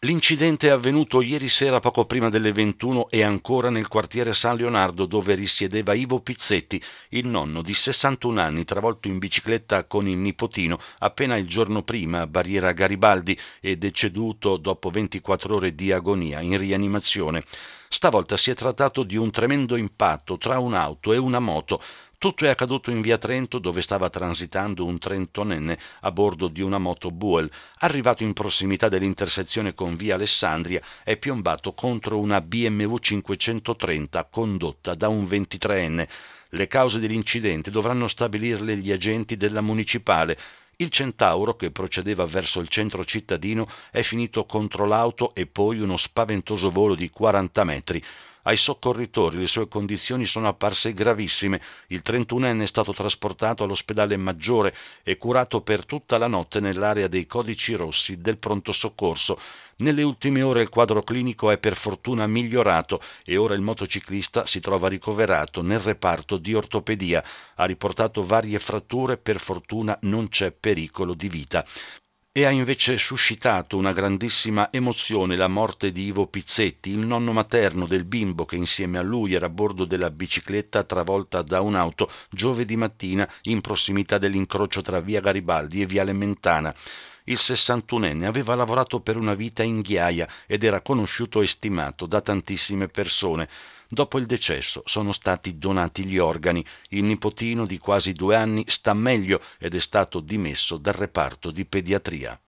L'incidente è avvenuto ieri sera poco prima delle 21 e ancora nel quartiere San Leonardo dove risiedeva Ivo Pizzetti, il nonno di 61 anni travolto in bicicletta con il nipotino appena il giorno prima a Barriera Garibaldi e deceduto dopo 24 ore di agonia in rianimazione. Stavolta si è trattato di un tremendo impatto tra un'auto e una moto. Tutto è accaduto in via Trento dove stava transitando un trentonenne a bordo di una moto Buell. Arrivato in prossimità dell'intersezione con via Alessandria è piombato contro una BMW 530 condotta da un 23enne. Le cause dell'incidente dovranno stabilirle gli agenti della municipale. Il centauro, che procedeva verso il centro cittadino, è finito contro l'auto e poi uno spaventoso volo di 40 metri ai soccorritori le sue condizioni sono apparse gravissime. Il 31enne è stato trasportato all'ospedale maggiore e curato per tutta la notte nell'area dei codici rossi del pronto soccorso. Nelle ultime ore il quadro clinico è per fortuna migliorato e ora il motociclista si trova ricoverato nel reparto di ortopedia. Ha riportato varie fratture, per fortuna non c'è pericolo di vita e ha invece suscitato una grandissima emozione la morte di Ivo Pizzetti, il nonno materno del bimbo che insieme a lui era a bordo della bicicletta travolta da un'auto giovedì mattina in prossimità dell'incrocio tra via Garibaldi e via Mentana. Il 61enne aveva lavorato per una vita in ghiaia ed era conosciuto e stimato da tantissime persone. Dopo il decesso sono stati donati gli organi. Il nipotino di quasi due anni sta meglio ed è stato dimesso dal reparto di pediatria.